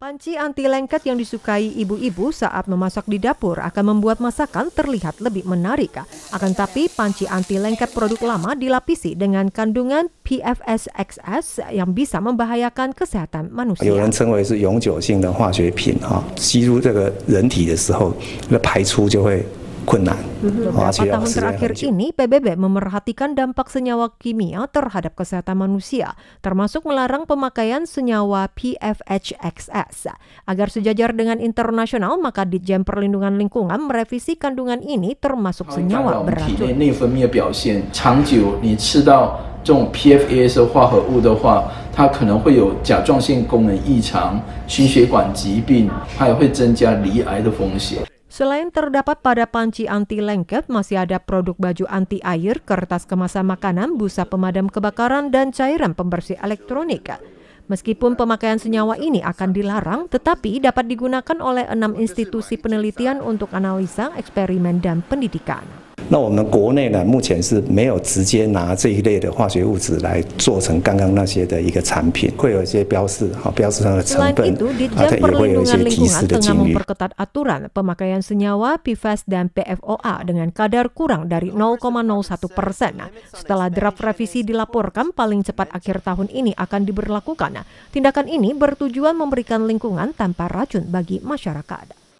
Panci anti lengket yang disukai ibu-ibu saat memasak di dapur akan membuat masakan terlihat lebih menarik. Akan tapi, panci anti lengket produk lama dilapisi dengan kandungan PFSXS yang bisa membahayakan kesehatan manusia. 困难。Beberapa mhm. oh, nah, tahun terakhir ini, PBB memerhatikan dampak senyawa kimia terhadap kesehatan manusia, termasuk melarang pemakaian senyawa PFHXS. Agar sejajar dengan internasional, maka Ditjen Perlindungan Lingkungan merevisi kandungan ini termasuk senyawa beracun. Selain terdapat pada panci anti lengket, masih ada produk baju anti air, kertas kemasan makanan, busa pemadam kebakaran, dan cairan pembersih elektronik. Meskipun pemakaian senyawa ini akan dilarang, tetapi dapat digunakan oleh enam institusi penelitian untuk analisa, eksperimen, dan pendidikan. 那我们国内呢，目前是没有直接拿这一类的化学物质来做成刚刚那些的一个产品，会有一些标示，好标示上的成分，它也会有一些提示的金额。memperketat aturan pemakaian senyawa PFAS dan PFOA dengan kadar kurang dari 0,01 persen. Nah, Setelah draft revisi dilaporkan paling cepat akhir tahun ini akan diberlakukan. Nah, Tindakan ini bertujuan memberikan lingkungan tanpa racun bagi masyarakat.